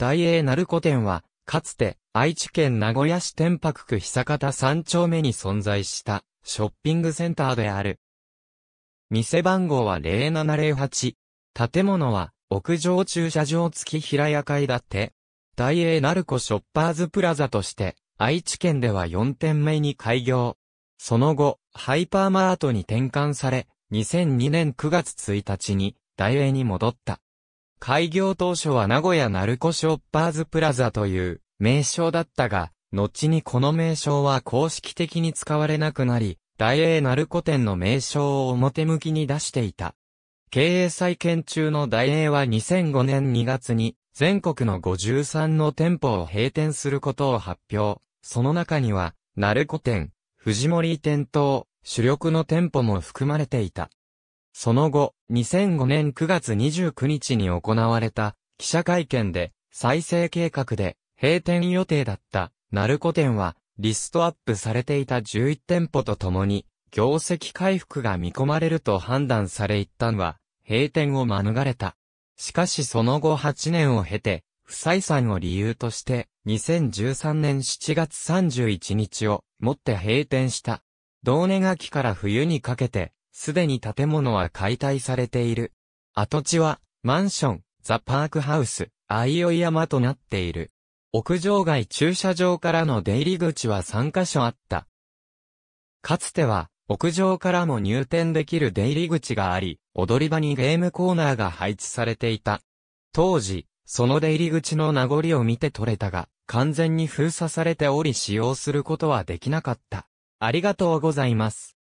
大英鳴子店は、かつて、愛知県名古屋市天白区久方三丁目に存在した、ショッピングセンターである。店番号は0708。建物は、屋上駐車場付き平屋階建て。大英鳴子ショッパーズプラザとして、愛知県では4店目に開業。その後、ハイパーマートに転換され、2002年9月1日に、大英に戻った。開業当初は名古屋鳴子ショッパーズプラザという名称だったが、後にこの名称は公式的に使われなくなり、大英鳴子店の名称を表向きに出していた。経営再建中の大英は2005年2月に全国の53の店舗を閉店することを発表。その中には、鳴子店、藤森店等、主力の店舗も含まれていた。その後、2005年9月29日に行われた記者会見で、再生計画で閉店予定だった鳴子店はリストアップされていた11店舗とともに、業績回復が見込まれると判断され一旦は閉店を免れた。しかしその後8年を経て、不採算を理由として、2013年7月31日をもって閉店した。同年秋から冬にかけて、すでに建物は解体されている。跡地は、マンション、ザ・パークハウス、相生山となっている。屋上外駐車場からの出入り口は3カ所あった。かつては、屋上からも入店できる出入り口があり、踊り場にゲームコーナーが配置されていた。当時、その出入り口の名残を見て取れたが、完全に封鎖されており使用することはできなかった。ありがとうございます。